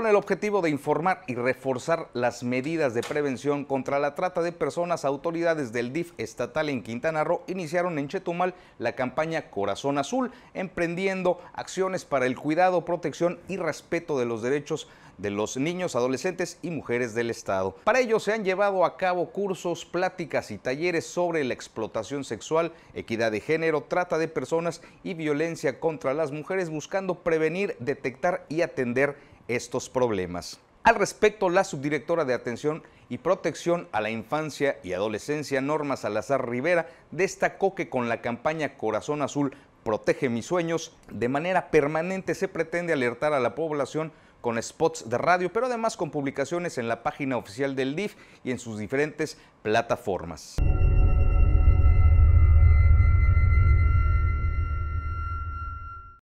con el objetivo de informar y reforzar las medidas de prevención contra la trata de personas, autoridades del DIF estatal en Quintana Roo iniciaron en Chetumal la campaña Corazón Azul, emprendiendo acciones para el cuidado, protección y respeto de los derechos de los niños, adolescentes y mujeres del Estado. Para ello se han llevado a cabo cursos, pláticas y talleres sobre la explotación sexual, equidad de género, trata de personas y violencia contra las mujeres, buscando prevenir, detectar y atender estos problemas. Al respecto, la subdirectora de Atención y Protección a la Infancia y Adolescencia, Norma Salazar Rivera, destacó que con la campaña Corazón Azul Protege mis sueños, de manera permanente se pretende alertar a la población con spots de radio, pero además con publicaciones en la página oficial del DIF y en sus diferentes plataformas.